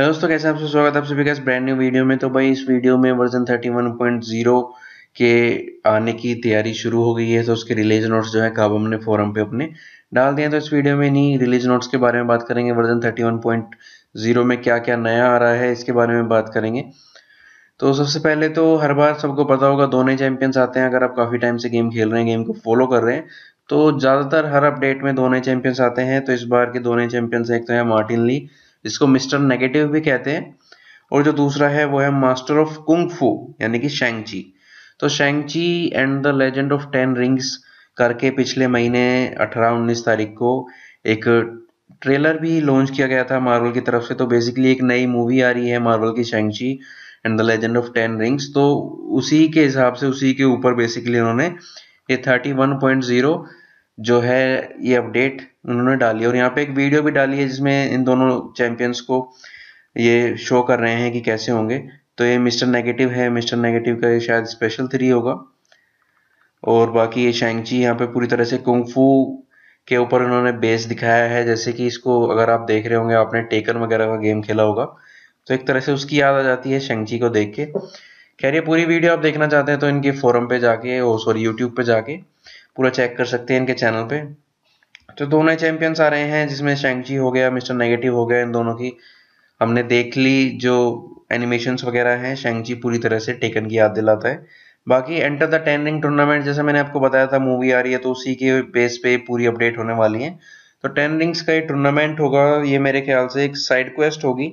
hello दोस्तों कैसे आपसे स्वागत आप सभी का इस ब्रांड न्यू वीडियो में तो भाई इस वीडियो में वर्जन 31.0 के आने की तैयारी शुरू हो गई है तो उसके रिलीज नोट्स जो है कब हमने फोरम पे अपने डाल दिए तो इस वीडियो में नहीं रिलीज नोट्स के बारे में बात करेंगे वर्जन 31.0 में क्या क्या नया आ रहा है इसके बारे में बात करेंगे तो सबसे पहले तो हर बार सबको पता होगा दोनों चैंपियंस आते हैं अगर आप काफ़ी टाइम से गेम खेल रहे हैं गेम को फॉलो कर रहे हैं तो ज़्यादातर हर अपडेट में दोनों चैंपियंस आते हैं तो इस बार के दोनों चैंपियंस एक तो है मार्टिन ली जिसको मिस्टर नेगेटिव भी कहते हैं और जो दूसरा है वो है मास्टर ऑफ कुंग फू यानी कि शेंगची तो Shang Chi and the legend of ten rings करके पिछले महीने 18-19 तारीख को एक ट्रेलर भी लॉन्च किया गया था मार्वल की तरफ से तो बेसिकली एक नई मूवी आ रही है मार्वल की Shang Chi and the legend of ten rings तो उसी के हिसाब से उसी के ऊपर बेसिकली उन्होंने ये थर्टी वन पॉइंट ज़ीरो जो है ये अपडेट उन्होंने डाली और यहाँ पे एक वीडियो भी डाली है जिसमें इन दोनों चैंपियंस को ये शो कर रहे हैं कि कैसे होंगे तो ये मिस्टर नेगेटिव है मिस्टर नेगेटिव का ये शायद स्पेशल थ्री होगा और बाकी ये शैंगची यहाँ पे पूरी तरह से कुंगफू के ऊपर उन्होंने बेस दिखाया है जैसे कि इसको अगर आप देख रहे होंगे आपने टेकन वगैरह का गेम खेला होगा तो एक तरह से उसकी याद आ जाती है शैंगची को देख के खैर ये पूरी वीडियो आप देखना चाहते हैं तो इनके फोरम पे जाके ओ सॉरी यूट्यूब पे जाके पूरा चेक कर सकते हैं इनके चैनल पे तो दोनों चैंपियंस आ रहे हैं जिसमें शेंगजी हो गया मिस्टर नेगेटिव हो गया इन दोनों की हमने देख ली जो एनिमेशंस वगैरह हैं शेंगजी पूरी तरह से टेकन की याद दिलाता है बाकी enter the ten ring tournament जैसे मैंने आपको बताया था मूवी आ रही है तो उसी के बेस पे पूरी अपडेट होने वाली है तो टेन रिंग्स का ये टूर्नामेंट होगा ये मेरे ख्याल से एक साइड क्वेस्ट होगी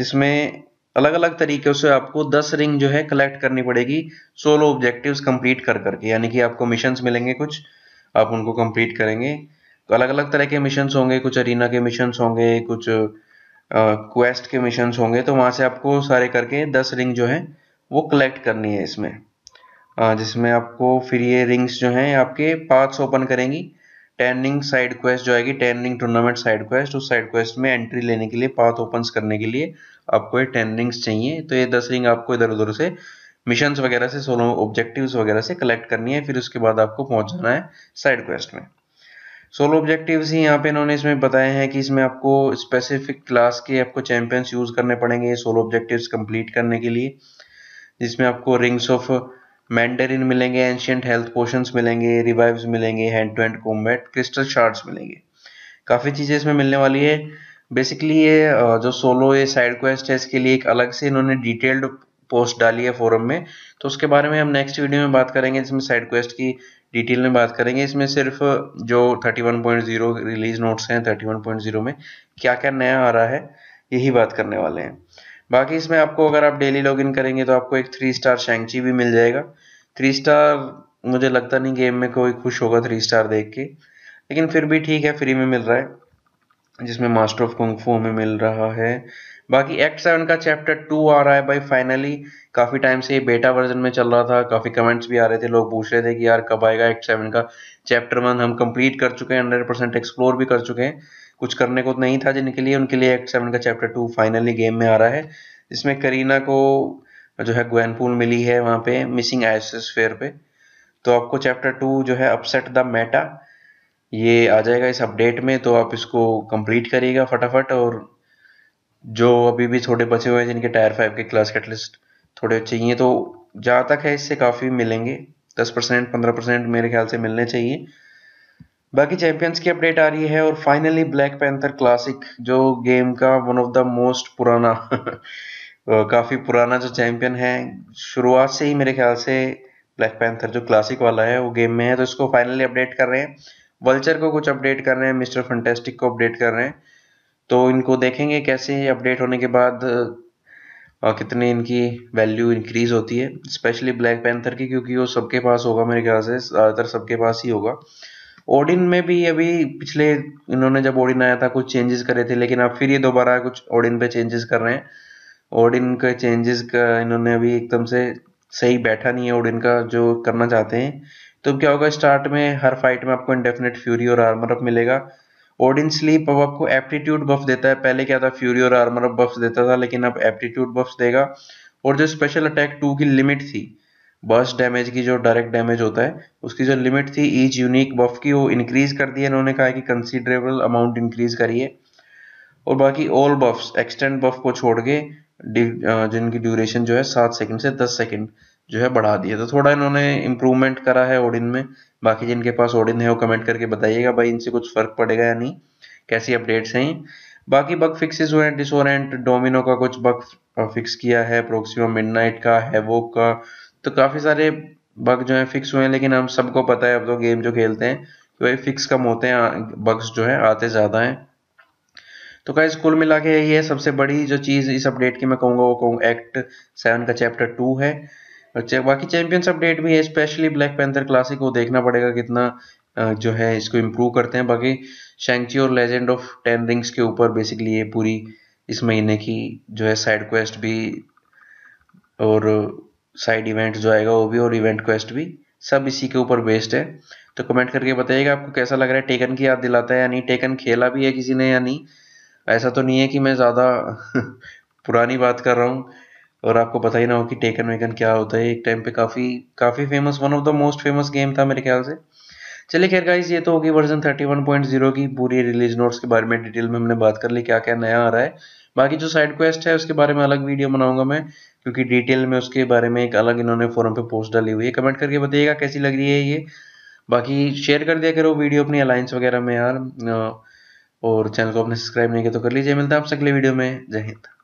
जिसमें अलग अलग तरीके से आपको दस रिंग जो है कलेक्ट करनी पड़ेगी सोलो ऑब्जेक्टिव्स कंप्लीट कर करके यानी कि आपको मिशंस मिलेंगे कुछ आप उनको कंप्लीट करेंगे तो अलग अलग तरह के मिशन होंगे कुछ अरीना के मिशन होंगे कुछ क्वेस्ट के मिशन होंगे तो वहाँ से आपको सारे करके दस रिंग जो है वो कलेक्ट करनी है इसमें जिसमें आपको फिर ये रिंग्स जो है आपके पार्ट्स ओपन करेंगी टेन रिंग साइड क्वेस्ट जो आएगी ten ring tournament side quest उस साइड क्वेस्ट में एंट्री लेने के लिए पाथ ओपन करने के लिए आपको ये टेन रिंग्स चाहिए तो ये दस रिंग आपको इधर उधर से मिशन वगैरह से सोलो ऑब्जेक्टिव्स वगैरह से कलेक्ट करनी है फिर उसके बाद आपको पहुंच जाना है साइड क्वेस्ट में सोलो ऑब्जेक्टिव्स ही यहाँ पे इन्होंने इसमें बताए हैं कि इसमें आपको स्पेसिफिक क्लास के आपको चैंपियंस यूज़ करने पड़ेंगे सोलो ऑब्जेक्टिव्स कंप्लीट करने के लिए जिसमें आपको रिंग्स ऑफ मैंडरिन मिलेंगे एंशियंट हेल्थ पोशंस मिलेंगे रिवाइव्स मिलेंगे hand to hand combat crystal shards मिलेंगे काफ़ी चीज़ें इसमें मिलने वाली है बेसिकली ये जो सोलो ये साइड क्वेस्ट है इसके लिए एक अलग से इन्होंने डिटेल्ड पोस्ट डाली है फोरम में तो उसके बारे में हम नेक्स्ट वीडियो में बात करेंगे जिसमें साइड क्वेस्ट की डिटेल में बात करेंगे इसमें सिर्फ जो 31.0 रिलीज नोट्स हैं 31.0 में क्या क्या नया आ रहा है यही बात करने वाले हैं बाकी इसमें आपको अगर आप डेली लॉगिन करेंगे तो आपको एक थ्री स्टार शैंक्ची भी मिल जाएगा थ्री स्टार मुझे लगता नहीं गेम में कोई खुश होगा थ्री स्टार देख के लेकिन फिर भी ठीक है फ्री में मिल रहा है जिसमें मास्टर ऑफ कुंगफू हमें मिल रहा है बाकी एक्ट सेवन का चैप्टर टू आ रहा है भाई फाइनली काफ़ी टाइम से ये बेटा वर्जन में चल रहा था काफ़ी कमेंट्स भी आ रहे थे लोग पूछ रहे थे कि यार कब आएगा एक्ट सेवन का चैप्टर वन हम कंप्लीट कर चुके हैं हंड्रेड परसेंट एक्सप्लोर भी कर चुके हैं कुछ करने को तो नहीं था जिनके लिए उनके लिए एक्ट सेवन का चैप्टर टू फाइनली गेम में आ रहा है इसमें करीना को जो है ग्वैनपूल मिली है वहां पे मिसिंग आइसिस फेयर पे तो आपको चैप्टर टू जो है अपसेट द मेटा ये आ जाएगा इस अपडेट में तो आप इसको कंप्लीट करिएगा फटाफट और जो अभी भी थोड़े बचे हुए हैं जिनके टायर फाइव के क्लास कैटलिस्ट थोड़े चाहिए तो जहाँ तक है इससे काफ़ी मिलेंगे दस परसेंट पंद्रह परसेंट मेरे ख्याल से मिलने चाहिए बाकी चैंपियंस की अपडेट आ रही है और फाइनली ब्लैक पैंथर क्लासिक जो गेम का वन ऑफ द मोस्ट पुराना काफ़ी पुराना जो चैंपियन है शुरुआत से ही मेरे ख्याल से ब्लैक पैंथर जो क्लासिक वाला है वो गेम में है तो इसको फाइनली अपडेट कर रहे हैं वल्चर को कुछ अपडेट कर रहे हैं मिस्टर फंटेस्टिक को अपडेट कर रहे हैं तो इनको देखेंगे कैसे ये अपडेट होने के बाद कितनी इनकी वैल्यू इंक्रीज होती है स्पेशली ब्लैक पैंथर की क्योंकि वो सबके पास होगा मेरे ख्याल से ज़्यादातर सबके पास ही होगा ओडिन में भी अभी पिछले इन्होंने जब ओडिन आया था कुछ चेंजेस करे थे लेकिन अब फिर ये दोबारा कुछ ओडिन पे चेंजेस कर रहे हैं ओडिन के चेंजेस का इन्होंने अभी एकदम से सही बैठा नहीं है ओडिन का जो करना चाहते हैं तो क्या होगा स्टार्ट में हर फाइट में आपको इंडेफिनेट फ्यूरी और आर्मर अप मिलेगा ओडिन स्लीप अब आपको एप्टीट्यूड बफ देता है पहले क्या था फ्यूरी और आर्मर अप बफ देता था लेकिन अब एप्टीट्यूड बफ देगा और जो स्पेशल अटैक टू की लिमिट थी बस डैमेज की जो डायरेक्ट डैमेज होता है उसकी जो लिमिट थी ईच यूनिक बफ की वो इंक्रीज कर दी है इन्होंने कहा है कि कंसिडरेबल अमाउंट इंक्रीज करिए और बाकी ऑल बफ्स एक्सटेंड बफ को छोड़ के जिनकी ड्यूरेशन जो है सात सेकंड से दस सेकंड जो है बढ़ा दिया तो थोड़ा इन्होंने इम्प्रूवमेंट करा है ओडिन में बाकी जिनके पास ओडिन है वो कमेंट करके बताइएगा भाई इनसे कुछ फ़र्क पड़ेगा या नहीं कैसी अपडेट्स हैं बाकी बग फिक्सेस हुए हैं डिसोरेंट डोमिनो का कुछ बग फिक्स किया है प्रोक्सीमा मिडनाइट का हैवोक का तो काफ़ी सारे बग जो है फिक्स हुए हैं लेकिन हम सबको पता है अब तो गेम जो खेलते हैं कि भाई फिक्स कम होते हैं बग्स जो है आते ज़्यादा हैं तो क्या स्कूल मिला के यही है सबसे बड़ी जो चीज़ इस अपडेट की मैं कहूँगा वो कहूंगा एक्ट सेवन का चैप्टर टू है अच्छा बाकी चैंपियंस अपडेट भी है स्पेशली ब्लैक पैंथर क्लासिक को देखना पड़ेगा कितना जो है इसको इम्प्रूव करते हैं बाकी शेंची और लेजेंड ऑफ टेन रिंग्स के ऊपर बेसिकली ये पूरी इस महीने की जो है साइड क्वेस्ट भी और साइड इवेंट जो आएगा वो भी और इवेंट क्वेस्ट भी सब इसी के ऊपर बेस्ड है तो कमेंट करके बताइएगा आपको कैसा लग रहा है टेकन की याद दिलाता है यानी टेकन खेला भी है किसी ने या नहीं ऐसा तो नहीं है कि मैं ज़्यादा पुरानी बात कर रहा हूँ और आपको पता ही ना हो कि टेकन वेकन क्या होता है एक टाइम पे काफ़ी काफ़ी famous one of the most famous game था मेरे ख्याल से चलिए खैर गाइस ये तो होगी वर्जन 31.0 की पूरी रिलीज नोट्स के बारे में डिटेल में हमने बात कर ली क्या क्या नया आ रहा है बाकी जो साइड क्वेस्ट है उसके बारे में अलग वीडियो बनाऊंगा मैं क्योंकि डिटेल में उसके बारे में एक अलग इन्होंने फोरम पे पोस्ट डाली हुई है कमेंट करके बताइएगा कैसी लग रही है ये बाकी शेयर कर दिया करो वीडियो अपनी अलायंस वगैरह में यार और चैनल को अपने सब्सक्राइब नहीं किया तो कर लीजिए मिलता है आपसे अगले वीडियो में जय हिंद